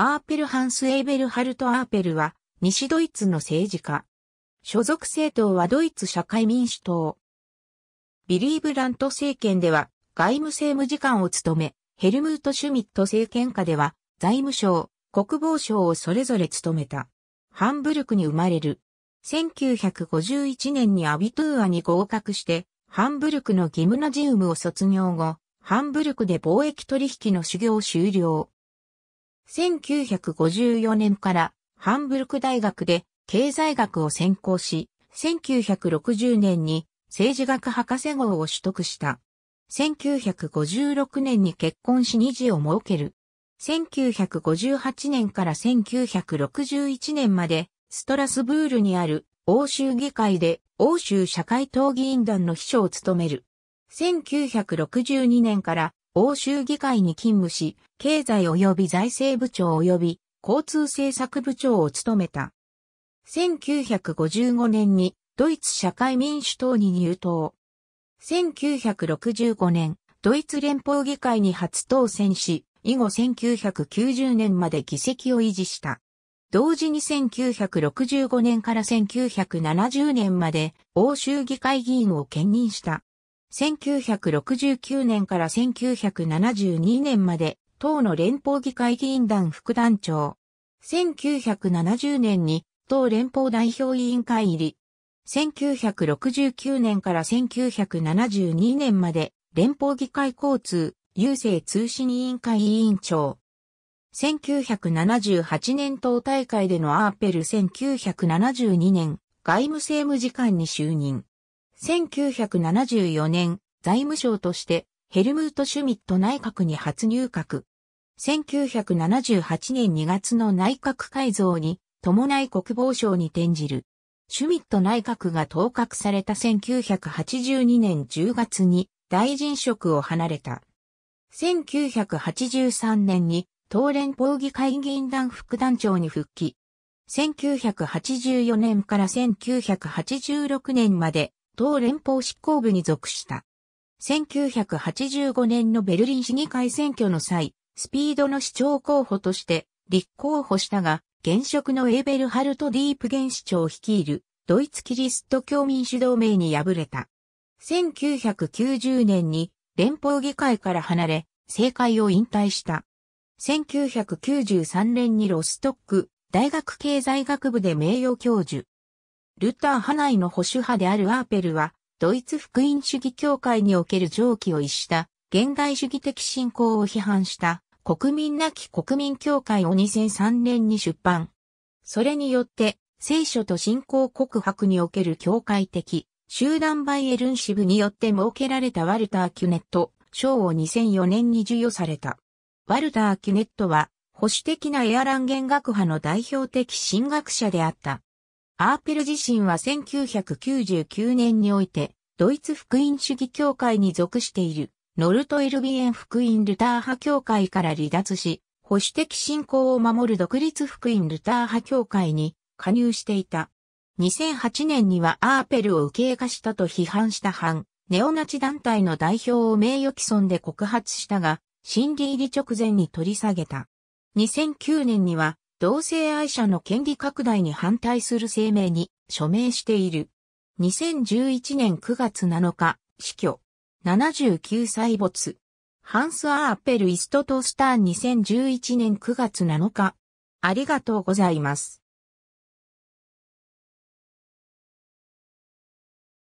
アーペルハンス・エーベルハルト・アーペルは、西ドイツの政治家。所属政党はドイツ社会民主党。ビリー・ブラント政権では、外務政務次官を務め、ヘルムート・シュミット政権下では、財務省、国防省をそれぞれ務めた。ハンブルクに生まれる。1951年にアビトゥーアに合格して、ハンブルクのギムナジウムを卒業後、ハンブルクで貿易取引の修行を終了。1954年からハンブルク大学で経済学を専攻し、1960年に政治学博士号を取得した。1956年に結婚し二次を設ける。1958年から1961年までストラスブールにある欧州議会で欧州社会党議員団の秘書を務める。1962年から欧州議会に勤務し、経済及び財政部長及び交通政策部長を務めた。1955年にドイツ社会民主党に入党。1965年、ドイツ連邦議会に初当選し、以後1990年まで議席を維持した。同時に1965年から1970年まで欧州議会議員を兼任した。1969年から1972年まで、党の連邦議会議員団副団長。1970年に、党連邦代表委員会入り。1969年から1972年まで、連邦議会交通、郵政通信委員会委員長。1978年党大会でのアーペル1972年、外務政務次官に就任。1974年、財務省としてヘルムート・シュミット内閣に初入閣。1978年2月の内閣改造に伴い国防省に転じる。シュミット内閣が当閣された1982年10月に大臣職を離れた。1983年に東連邦議会議員団副団長に復帰。1984年から1986年まで党連邦執行部に属した。1985年のベルリン市議会選挙の際、スピードの市長候補として立候補したが、現職のエーベルハルト・ディープ現市長を率いるドイツキリスト教民主同盟に敗れた。1990年に連邦議会から離れ、政界を引退した。1993年にロストック大学経済学部で名誉教授。ルター派内の保守派であるアーペルは、ドイツ福音主義協会における上記を逸した現代主義的信仰を批判した国民なき国民協会を2003年に出版。それによって、聖書と信仰告白における教会的集団バイエルン支部によって設けられたワルター・キュネット賞を2004年に授与された。ワルター・キュネットは保守的なエアラン弦学派の代表的神学者であった。アーペル自身は1999年において、ドイツ福音主義協会に属している、ノルトエルビエン福音ルター派協会から離脱し、保守的信仰を守る独立福音ルター派協会に加入していた。2008年にはアーペルを受入れ化したと批判した反、ネオナチ団体の代表を名誉毀損で告発したが、審理入り直前に取り下げた。2009年には同性愛者の権利拡大に反対する声明に署名している。2011年9月7日、死去。79歳没。ハンス・アーペル・イストトースターン2011年9月7日。ありがとうございます。